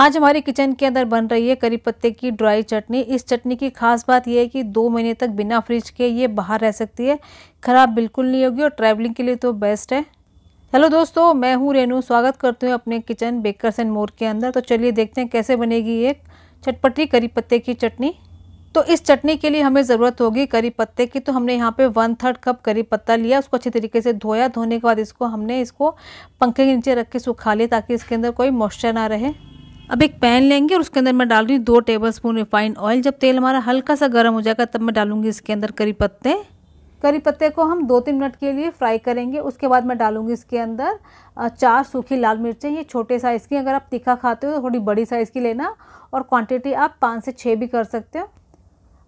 आज हमारे किचन के अंदर बन रही है करी पत्ते की ड्राई चटनी इस चटनी की खास बात यह है कि दो महीने तक बिना फ्रिज के ये बाहर रह सकती है ख़राब बिल्कुल नहीं होगी और ट्रैवलिंग के लिए तो बेस्ट है हेलो दोस्तों मैं हूँ रेनू स्वागत करती हूँ अपने किचन बेकर्स एंड मोर के अंदर तो चलिए देखते हैं कैसे बनेगी ये चटपटी करी पत्ते की चटनी तो इस चटनी के लिए हमें ज़रूरत होगी करी पत्ते की तो हमने यहाँ पे वन थर्ड कप करी पत्ता लिया उसको अच्छे तरीके से धोया धोने के बाद इसको हमने इसको पंखे के नीचे रख के सुखा लिया ताकि इसके अंदर कोई मॉइस्चर ना रहे अब एक पैन लेंगे और उसके अंदर मैं डाल रही हूँ दो टेबल स्पून रिफाइंड ऑयल जब तेल हमारा हल्का सा गर्म हो जाएगा तब मैं डालूंगी इसके अंदर करी पत्ते करी पत्ते को हम दो तीन मिनट के लिए फ्राई करेंगे उसके बाद मैं डालूंगी इसके अंदर चार सूखी लाल मिर्चें ये छोटे साइज़ की अगर आप तीखा खाते हो तो थोड़ी बड़ी साइज़ की लेना और क्वांटिटी आप पाँच से छः भी कर सकते हो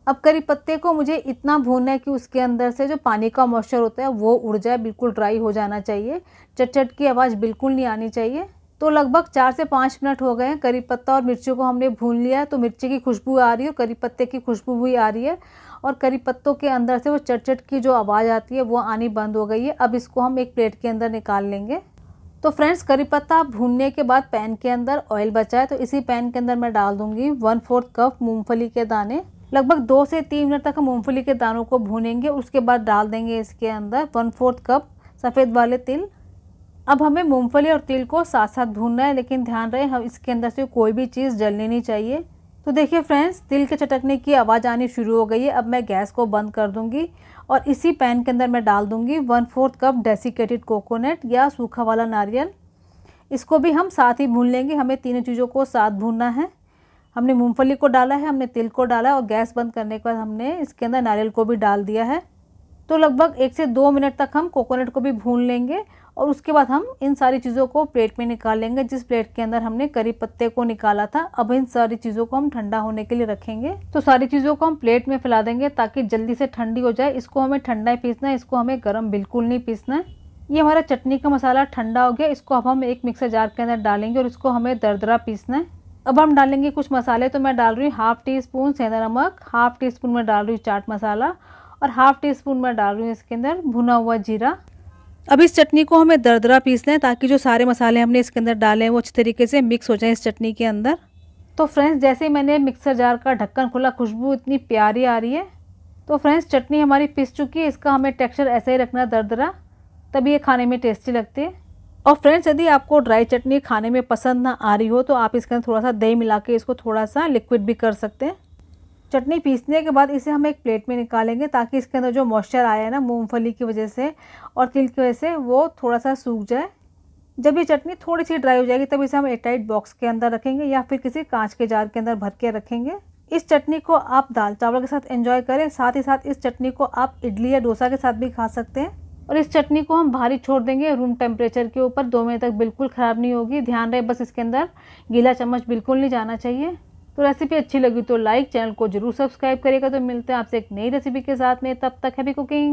अब करी पत्ते को मुझे इतना भूनना है कि उसके अंदर से जो पानी का मॉइस्चर होता है वो उड़ जाए बिल्कुल ड्राई हो जाना चाहिए चटचट की आवाज़ बिल्कुल नहीं आनी चाहिए तो लगभग चार से पाँच मिनट हो गए हैं करी पत्ता और मिर्ची को हमने भून लिया है तो मिर्ची की खुशबू आ रही है और करी पत्ते की खुशबू भी आ रही है और करी पत्तों के अंदर से वो चटचट की जो आवाज़ आती है वो आनी बंद हो गई है अब इसको हम एक प्लेट के अंदर निकाल लेंगे तो फ्रेंड्स करी पत्ता भूनने के बाद पैन के अंदर ऑयल बचा है तो इसी पैन के अंदर मैं डाल दूंगी वन फोर्थ कप मूंगफली के दाने लगभग दो से तीन मिनट तक हम मूँगफली के दानों को भूनेंगे उसके बाद डाल देंगे इसके अंदर वन फोर्थ कप सफ़ेद वाले तिल अब हमें मूंगफली और तिल को साथ साथ भूनना है लेकिन ध्यान रहे हम इसके अंदर से कोई भी चीज़ जलनी नहीं चाहिए तो देखिए फ्रेंड्स तिल के चटकने की आवाज़ आनी शुरू हो गई है अब मैं गैस को बंद कर दूंगी और इसी पैन के अंदर मैं डाल दूंगी one fourth cup desiccated coconut या सूखा वाला नारियल इसको भी हम साथ ही भून लेंगे हमें तीनों चीज़ों को साथ भूनना है हमने मूँगफली को डाला है हमने तिल को डाला है और गैस बंद करने के बाद हमने इसके अंदर नारियल को भी डाल दिया है तो लगभग एक से दो मिनट तक हम कोकोनट को भी भून लेंगे और उसके बाद हम इन सारी चीज़ों को प्लेट में निकाल लेंगे जिस प्लेट के अंदर हमने करी पत्ते को निकाला था अब इन सारी चीज़ों को हम ठंडा होने के लिए रखेंगे तो सारी चीज़ों को हम प्लेट में फैला देंगे ताकि जल्दी से ठंडी हो जाए इसको हमें ठंडा ही पीसना है इसको हमें गर्म बिल्कुल नहीं पीसना है ये हमारा चटनी का मसाला ठंडा हो गया इसको अब हम एक मिक्सर जार के अंदर डालेंगे और इसको हमें दरदरा पीसना है अब हम डालेंगे कुछ मसाले तो मैं डाल रही हूँ हाफ टी स्पून सेंधा नमक हाफ टी स्पून में डाल रही हूँ चाट मसाला और हाफ टी स्पून मैं डाल रही हूँ इसके अंदर भुना हुआ जीरा अब इस चटनी को हमें दरदरा पीसना है ताकि जो सारे मसाले हमने इसके अंदर डाले हैं वो अच्छे तरीके से मिक्स हो जाए इस चटनी के अंदर तो फ्रेंड्स जैसे ही मैंने मिक्सर जार का ढक्कन खुला खुशबू इतनी प्यारी आ रही है तो फ्रेंड्स चटनी हमारी पिस चुकी है इसका हमें टेक्सचर ऐसे ही रखना दरदरा तभी ये खाने में टेस्टी लगती है और फ्रेंड्स यदि आपको ड्राई चटनी खाने में पसंद ना आ रही हो तो आप इसके अंदर थोड़ा सा दही मिला के इसको थोड़ा सा लिक्विड भी कर सकते हैं चटनी पीसने के बाद इसे हम एक प्लेट में निकालेंगे ताकि इसके अंदर जो मॉइस्चर आया है ना मूंगफली की वजह से और तिल की वजह से वो थोड़ा सा सूख जाए जब ये चटनी थोड़ी सी ड्राई हो जाएगी तब इसे हम टाइट बॉक्स के अंदर रखेंगे या फिर किसी कांच के जार के अंदर भर के रखेंगे इस चटनी को आप दाल चावल के साथ एंजॉय करें साथ ही साथ इस चटनी को आप इडली या डोसा के साथ भी खा सकते हैं और इस चटनी को हम भारी छोड़ देंगे रूम टेम्परेचर के ऊपर दो मिनट तक बिल्कुल ख़राब नहीं होगी ध्यान रहे बस इसके अंदर गीला चम्मच बिल्कुल नहीं जाना चाहिए तो रेसिपी अच्छी लगी तो लाइक चैनल को जरूर सब्सक्राइब करेगा तो मिलते हैं आपसे एक नई रेसिपी के साथ में तब तक हैप्पी कुकिंग